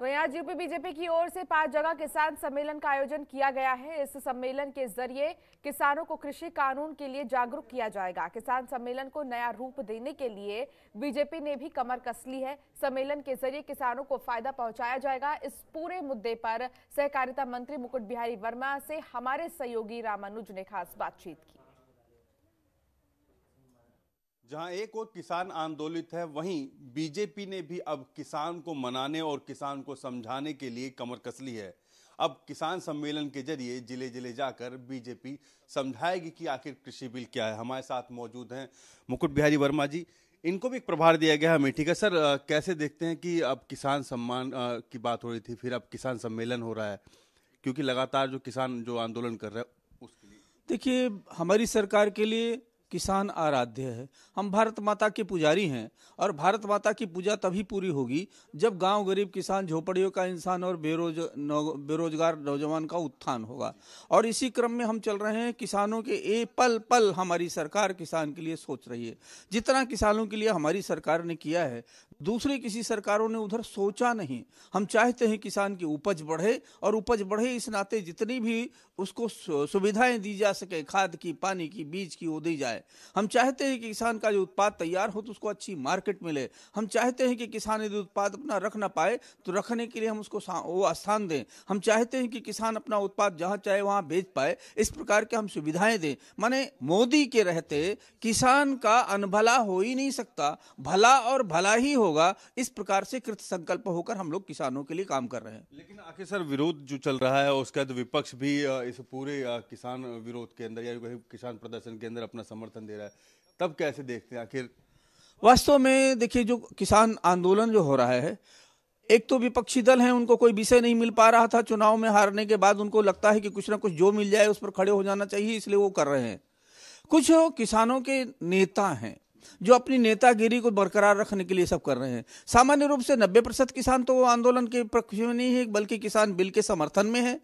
तो यहाँ UP BJP की ओर से पांच जगह किसान सम्मेलन का आयोजन किया गया है इस सम्मेलन के जरिए किसानों को कृषि कानून के लिए जागरूक किया जाएगा किसान सम्मेलन को नया रूप देने के लिए बीजेपी ने भी कमर कस ली है सम्मेलन के जरिए किसानों को फायदा पहुंचाया जाएगा इस पूरे मुद्दे पर सहकारिता मंत्री मुकुट बिहारी वर्मा से हमारे सहयोगी रामानुज ने खास बातचीत की जहां एक और किसान आंदोलित है वहीं बीजेपी ने भी अब किसान को मनाने और किसान को समझाने के लिए कमर कस ली है अब किसान सम्मेलन के जरिए जिले जिले जाकर बीजेपी समझाएगी कि आखिर कृषि बिल क्या है हमारे साथ मौजूद हैं मुकुट बिहारी वर्मा जी इनको भी एक प्रभार दिया गया है ठीक का सर कैसे देखते हैं कि अब किसान सम्मान की बात हो रही थी फिर अब किसान सम्मेलन हो रहा है क्योंकि लगातार जो किसान जो आंदोलन कर रहे हैं उसके लिए देखिए हमारी सरकार के लिए किसान आराध्य है हम भारत माता के पुजारी हैं और भारत माता की पूजा तभी पूरी होगी जब गांव गरीब किसान झोपड़ियों का इंसान और बेरोज बेरोजगार नौजवान का उत्थान होगा और इसी क्रम में हम चल रहे हैं किसानों के ए पल पल हमारी सरकार किसान के लिए सोच रही है जितना किसानों के लिए हमारी सरकार ने किया है दूसरी किसी सरकारों ने उधर सोचा नहीं हम चाहते हैं किसान की उपज बढ़े और उपज बढ़े इस नाते जितनी भी उसको सुविधाएं दी जा सके खाद की पानी की बीज की वो दी जाए जाए हम चाहते हैं कि किसान का जो उत्पाद तैयार हो तो उसको अच्छी मार्केट मिले हम चाहते हैं कि किसान यदि उत्पाद अपना रख ना पाए तो रखने के लिए हम उसको वो स्थान दें हम चाहते हैं कि किसान अपना उत्पाद जहाँ चाहे वहाँ बेच पाए इस प्रकार के हम सुविधाएं दें माने मोदी के रहते किसान का अनभला हो ही नहीं सकता भला और भला ही होगा इस प्रकार से कृत संकल्प होकर हम लोग किसानों के लिए काम कर रहे हैं लेकिन आखिर सर विरोध जो चल रहा है उसका विपक्ष भी इस पूरे किसान विरोध के अंदर या किसान प्रदर्शन के अंदर अपना समर्थन समर्थन दे रहा है तब कैसे देखते हैं आखिर वास्तव में देखिए जो किसान आंदोलन जो हो रहा है एक तो विपक्षी दल हैं उनको कोई विषय नहीं मिल पा रहा था चुनाव में हारने के बाद उनको लगता है कि कुछ ना कुछ जो मिल जाए उस पर खड़े हो जाना चाहिए इसलिए वो कर रहे हैं कुछ किसानों के नेता हैं जो अपनी नेतागिरी को बरकरार रखने के लिए सब कर रहे हैं सामान्य रूप से नब्बे प्रतिशत किसान तो आंदोलन के पक्ष में नहीं है बल्कि किसान बिल के समर्थन में है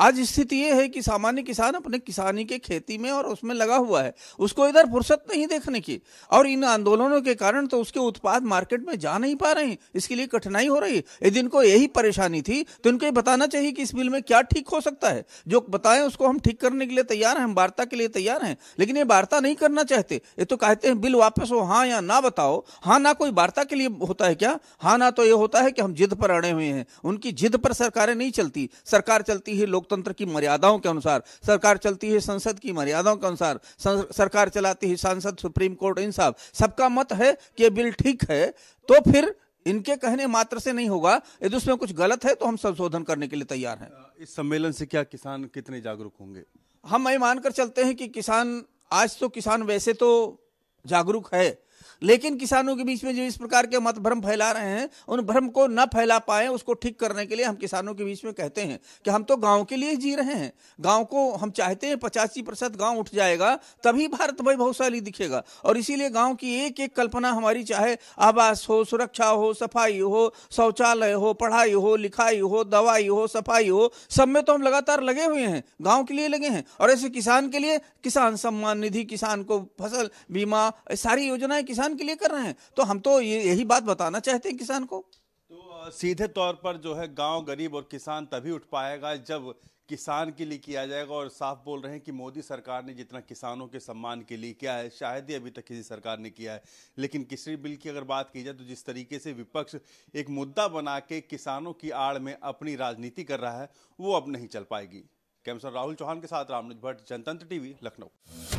आज स्थिति ये है कि सामान्य किसान अपने किसानी के खेती में और उसमें लगा हुआ है उसको इधर फुर्सत नहीं देखने की और इन आंदोलनों के कारण तो उसके उत्पाद मार्केट में जा नहीं पा रहे हैं इसके लिए कठिनाई हो रही है यदि इनको यही परेशानी थी तो इनको ये बताना चाहिए कि इस बिल में क्या ठीक हो सकता है जो बताएं उसको हम ठीक करने के लिए तैयार हैं हम वार्ता के लिए तैयार हैं लेकिन ये वार्ता नहीं करना चाहते ये तो कहते हैं बिल वापस पास हो हाँ या ना बताओ हाँ ना कोई वार्ता के लिए होता है क्या हाँ ना तो ये होता है कि हम जिद पर अड़े हुए हैं उनकी जिद पर सरकारें नहीं चलती सरकार चलती है लोकतंत्र की मर्यादाओं के अनुसार सरकार चलती है संसद की मर्यादाओं के अनुसार सरकार चलाती है सांसद सुप्रीम कोर्ट इन साहब सबका मत है कि ये बिल ठीक है तो फिर इनके कहने मात्र से नहीं होगा यदि उसमें कुछ गलत है तो हम संशोधन करने के लिए तैयार हैं इस सम्मेलन से क्या किसान कितने जागरूक होंगे हम ये मानकर चलते हैं कि किसान आज तो किसान वैसे तो जागरूक है लेकिन किसानों के बीच में जो इस प्रकार के मत भ्रम फैला रहे हैं उन भ्रम को न फैला पाए उसको ठीक करने के लिए हम किसानों के बीच में कहते हैं कि हम तो गाँव के लिए जी रहे हैं गाँव को हम चाहते हैं पचासी प्रतिशत गाँव उठ जाएगा तभी भारत वैभवशाली दिखेगा और इसीलिए गाँव की एक एक कल्पना हमारी चाहे आवास हो सुरक्षा हो सफाई हो शौचालय हो पढ़ाई हो लिखाई हो दवाई हो सफाई हो सब में तो हम लगातार लगे हुए हैं गाँव के लिए लगे हैं और ऐसे किसान के लिए किसान सम्मान निधि किसान को फसल बीमा सारी योजनाएं किसान किसान के लिए कर रहे हैं तो हम तो ये यही बात बताना चाहते हैं किसान को तो सीधे तौर पर जो है गांव गरीब और किसान तभी उठ पाएगा जब किसान के लिए किया जाएगा और साफ बोल रहे हैं कि मोदी सरकार ने जितना किसानों के सम्मान के लिए किया है शायद ही अभी तक किसी सरकार ने किया है लेकिन किसी बिल की अगर बात की जाए तो जिस तरीके से विपक्ष एक मुद्दा बना के किसानों की आड़ में अपनी राजनीति कर रहा है वो अब नहीं चल पाएगी कैमसर राहुल चौहान के साथ रामनिज भट्ट जनतंत्र टीवी लखनऊ